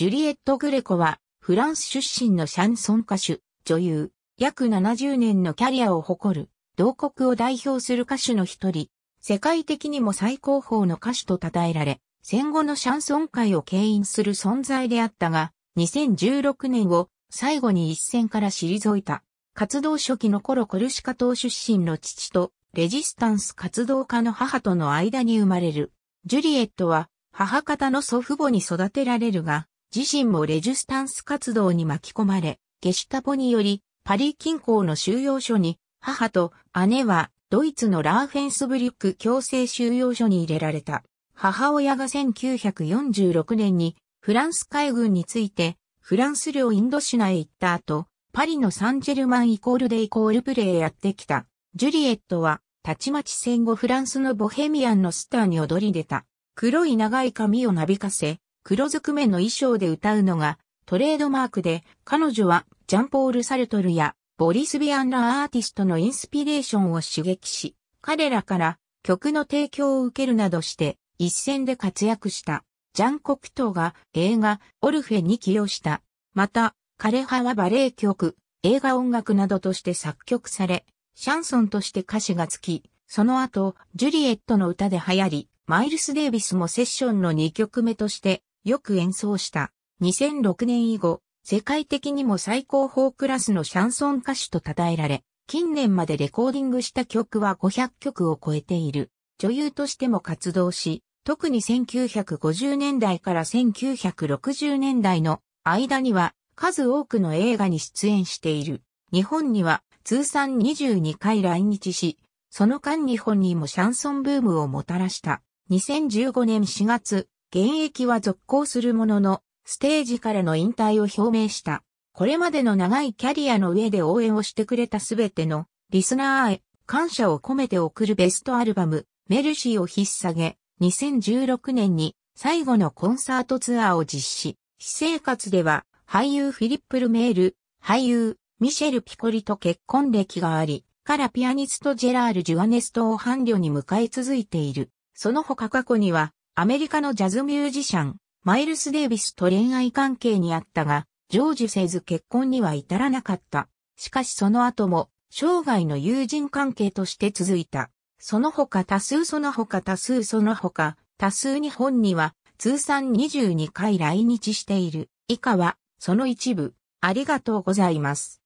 ジュリエット・グレコは、フランス出身のシャンソン歌手、女優、約70年のキャリアを誇る、同国を代表する歌手の一人、世界的にも最高峰の歌手と称えられ、戦後のシャンソン界を牽引する存在であったが、2016年を最後に一戦から退いた。活動初期の頃コルシカ島出身の父と、レジスタンス活動家の母との間に生まれる。ジュリエットは、母方の祖父母に育てられるが、自身もレジスタンス活動に巻き込まれ、ゲシュタポにより、パリ近郊の収容所に、母と姉はドイツのラーフェンスブリュック強制収容所に入れられた。母親が1946年にフランス海軍についてフランス領インドシナへ行った後、パリのサンジェルマンイコールでイコールプレへやってきた。ジュリエットは、たちまち戦後フランスのボヘミアンのスターに踊り出た。黒い長い髪をなびかせ、黒ずくめの衣装で歌うのがトレードマークで、彼女はジャンポール・サルトルやボリス・ビアンらアーティストのインスピレーションを刺激し、彼らから曲の提供を受けるなどして一戦で活躍した。ジャン・コクトが映画オルフェに起用した。また、彼派はバレエ曲、映画音楽などとして作曲され、シャンソンとして歌詞がつき、その後、ジュリエットの歌で流行り、マイルス・デイビスもセッションの2曲目としてよく演奏した。2006年以後、世界的にも最高峰クラスのシャンソン歌手と称えられ、近年までレコーディングした曲は500曲を超えている。女優としても活動し、特に1950年代から1960年代の間には数多くの映画に出演している。日本には通算22回来日し、その間日本にもシャンソンブームをもたらした。2015年4月、現役は続行するものの、ステージからの引退を表明した。これまでの長いキャリアの上で応援をしてくれたすべてのリスナーへ感謝を込めて送るベストアルバム、メルシーを引っ提げ、2016年に最後のコンサートツアーを実施。私生活では俳優フィリップ・ルメール、俳優ミシェル・ピコリと結婚歴があり、からピアニストジェラール・ジュアネストを伴侶に迎え続いている。その他過去にはアメリカのジャズミュージシャン、マイルス・デイビスと恋愛関係にあったが、成就せず結婚には至らなかった。しかしその後も、生涯の友人関係として続いた。その他多数その他多数その他、多数日本には通算22回来日している。以下は、その一部、ありがとうございます。